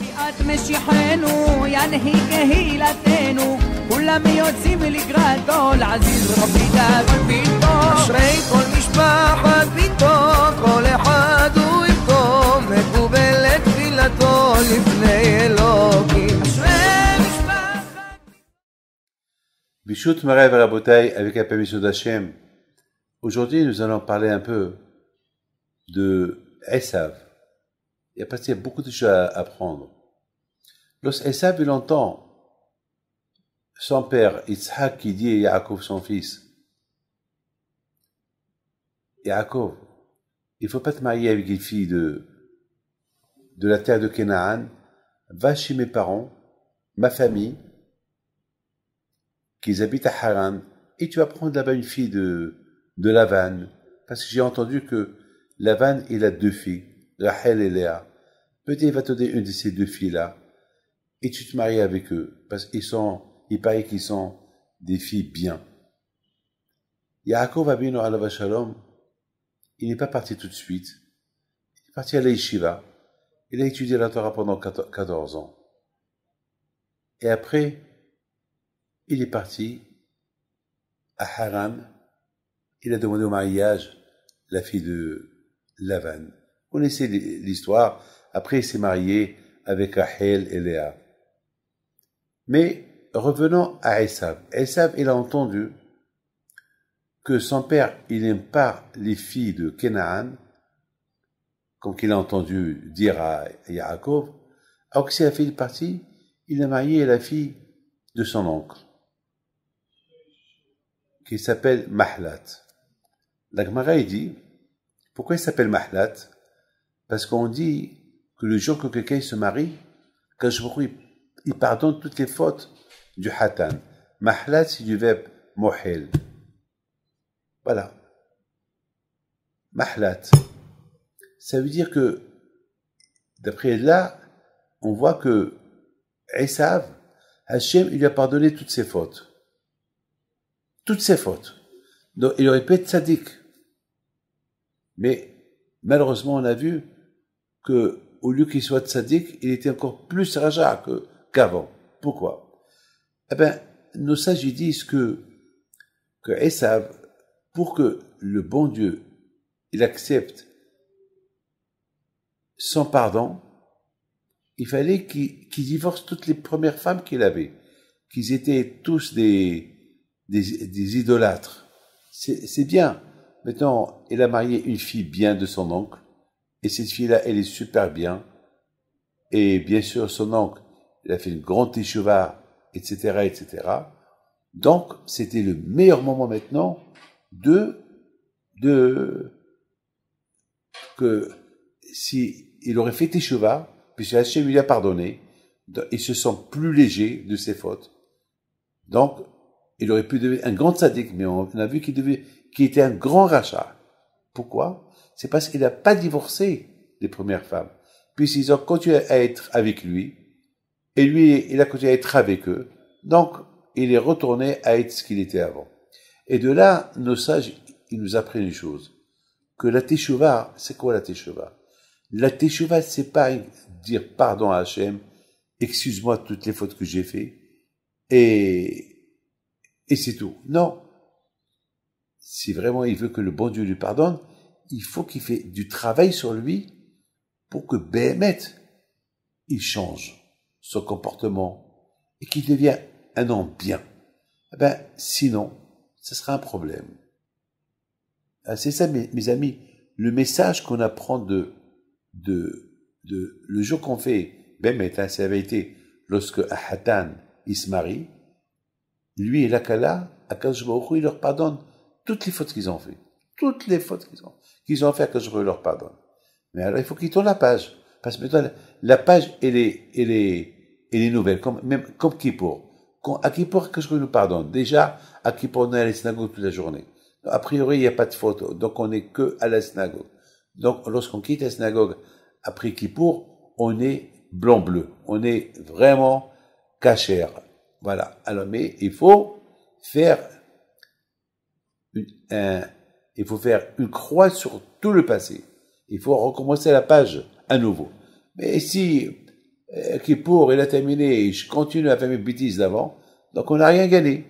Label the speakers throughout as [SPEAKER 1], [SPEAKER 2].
[SPEAKER 1] ביאת משיחנו à la bouteille avec la permission Aujourd'hui, nous allons parler un peu de Esav. Il y a beaucoup de choses à apprendre. Lorsque a il longtemps son père Isaac qui dit à Yaakov son fils, Yaakov, il ne faut pas te marier avec une fille de, de la terre de Canaan, va chez mes parents, ma famille, qu'ils habitent à Haran, et tu vas prendre là-bas une fille de, de Lavan, parce que j'ai entendu que Lavan, il a deux filles. Rachel et Léa, peut-être va te donner une de ces deux filles-là, et tu te maries avec eux, parce qu'ils sont, il paraît qu'ils sont des filles bien. Yaakov a Alava Shalom, il n'est pas parti tout de suite. Il est parti à Leishiva. Il a étudié la Torah pendant 14 ans. Et après, il est parti à Haran. Il a demandé au mariage la fille de Lavan connaissez l'histoire. Après, il s'est marié avec Ahel et Léa. Mais revenons à Esav. Esav, il a entendu que son père, il n'aime pas les filles de Canaan, comme qu'il a entendu dire à Yaakov. Alors fille partie, il a marié la fille de son oncle, qui s'appelle Mahlat. La Gemara, dit, pourquoi il s'appelle Mahlat parce qu'on dit que le jour que quelqu'un se marie, quand il pardonne toutes les fautes du hatan. Mahlat, c'est du verbe mohel. Voilà. Mahlat. Ça veut dire que, d'après là, on voit que Isav, Hachem, il lui a pardonné toutes ses fautes. Toutes ses fautes. Donc, il aurait pu être sadique. Mais, malheureusement, on a vu que au lieu qu'il soit sadique, il était encore plus raja qu'avant. Pourquoi Eh bien, nos sages disent que, que Esav, pour que le bon Dieu il accepte sans pardon, il fallait qu'il divorce toutes les premières femmes qu'il avait, qu'ils étaient tous des, des, des idolâtres. C'est bien. Maintenant, il a marié une fille bien de son oncle, et cette fille-là, elle est super bien. Et bien sûr, son oncle, il a fait une grande teshuva, etc., etc. Donc, c'était le meilleur moment maintenant de, de, que si il aurait fait teshuva, puisque Hachem lui a pardonné, il se sent plus léger de ses fautes. Donc, il aurait pu devenir un grand sadique, mais on a vu qu'il devait, qu'il était un grand rachat. Pourquoi? c'est parce qu'il n'a pas divorcé des premières femmes. puisqu'ils ont continué à être avec lui, et lui, il a continué à être avec eux. Donc, il est retourné à être ce qu'il était avant. Et de là, nos sages, ils nous apprennent une chose. Que la Técheva, c'est quoi la Técheva La teshuvah c'est pas dire pardon à Hachem, excuse-moi toutes les fautes que j'ai fait, et, et c'est tout. Non. Si vraiment il veut que le bon Dieu lui pardonne, il faut qu'il fait du travail sur lui pour que Béhémeth, il change son comportement et qu'il devienne un homme bien. Eh ben, sinon, ce sera un problème. Euh, c'est ça, mes, amis, le message qu'on apprend de, le jour qu'on fait Béhémeth, hein, c'est la vérité, lorsque Ahatan, il se marie, lui et l'Akala, Akash il leur pardonne toutes les fautes qu'ils ont faites toutes les fautes qu'ils ont, qu'ils ont fait, que je leur pardonne. Mais alors, il faut qu'ils tournent la page. Parce que la page, elle est, elle est, elle est nouvelle, comme, même, comme Kippour. À Kippour, que je nous pardonne. Déjà, à Kippour, on est à la synagogue toute la journée. A priori, il n'y a pas de faute. Donc, on n'est que à la synagogue. Donc, lorsqu'on quitte la synagogue après Kippour, on est blanc-bleu. On est vraiment cachère. Voilà. Alors, mais il faut faire un, il faut faire une croix sur tout le passé. Il faut recommencer la page à nouveau. Mais si qui euh, pour il a terminé et je continue à faire mes bêtises d'avant, donc on n'a rien gagné.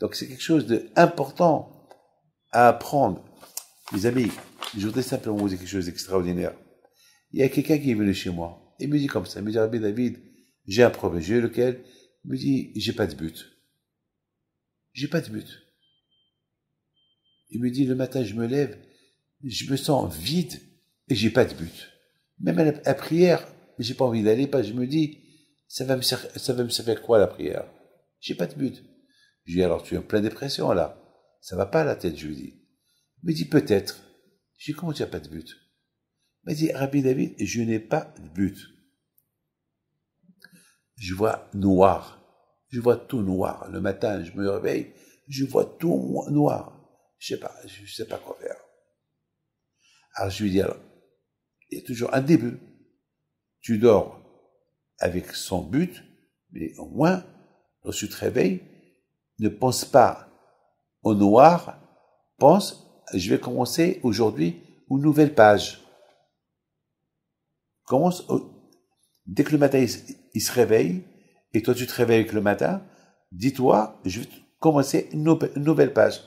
[SPEAKER 1] Donc c'est quelque chose d'important à apprendre. Mes amis, je voudrais simplement vous dire quelque chose d'extraordinaire. Il y a quelqu'un qui est venu chez moi. Il me dit comme ça, il me dit, David, j'ai un problème. J'ai lequel Il me dit, j'ai pas de but. J'ai pas de but. Il me dit, le matin, je me lève, je me sens vide et j'ai pas de but. Même à la prière, je j'ai pas envie d'aller parce que je me dis, ça va me, servir, ça va me quoi la prière? J'ai pas de but. Je lui dis, alors tu es en pleine dépression là. Ça va pas à la tête, je lui dis. Il me dit, peut-être. Je lui dis, comment tu n'as pas de but? Il me dit, Rabbi David, je n'ai pas de but. Je vois noir. Je vois tout noir. Le matin, je me réveille, je vois tout noir je sais pas, je sais pas quoi faire. Alors je lui dis il y a toujours un début. Tu dors avec son but, mais au moins, lorsque tu te réveilles, ne pense pas au noir, pense, je vais commencer aujourd'hui une nouvelle page. Commence dès que le matin il, se réveille, et toi tu te réveilles avec le matin, dis-toi, je vais commencer une nouvelle page.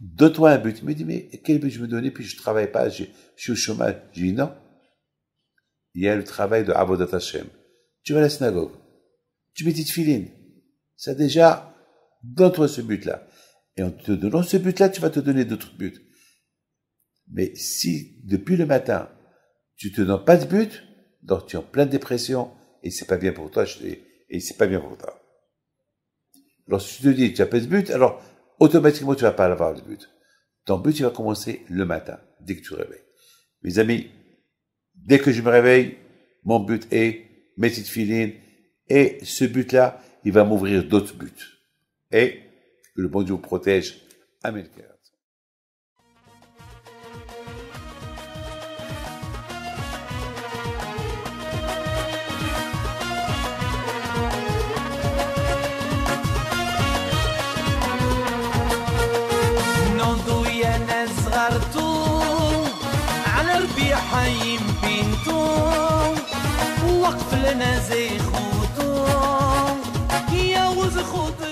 [SPEAKER 1] Donne-toi un but. Il me dit, mais quel but je me donner, puis je ne travaille pas, je, suis au chômage. Je lui dis, non. Il y a le travail de Abodat Hashem. Tu vas à la synagogue. Tu mets tes filines. Ça déjà, donne-toi ce but-là. Et en te donnant ce but-là, tu vas te donner d'autres buts. Mais si, depuis le matin, tu te donnes pas de but, donc tu es en pleine dépression, et c'est pas bien pour toi, et c'est pas bien pour toi. Lorsque tu te dis, tu n'as pas de but, alors automatiquement tu vas pas avoir le but. Ton but, il va commencer le matin, dès que tu réveilles. Mes amis, dès que je me réveille, mon but est mes petites filines, et ce but-là, il va m'ouvrir d'autres buts. Et que le bon Dieu vous protège. Amen. حي بنتو وقف لنا زي خوتو يا وز خوتوم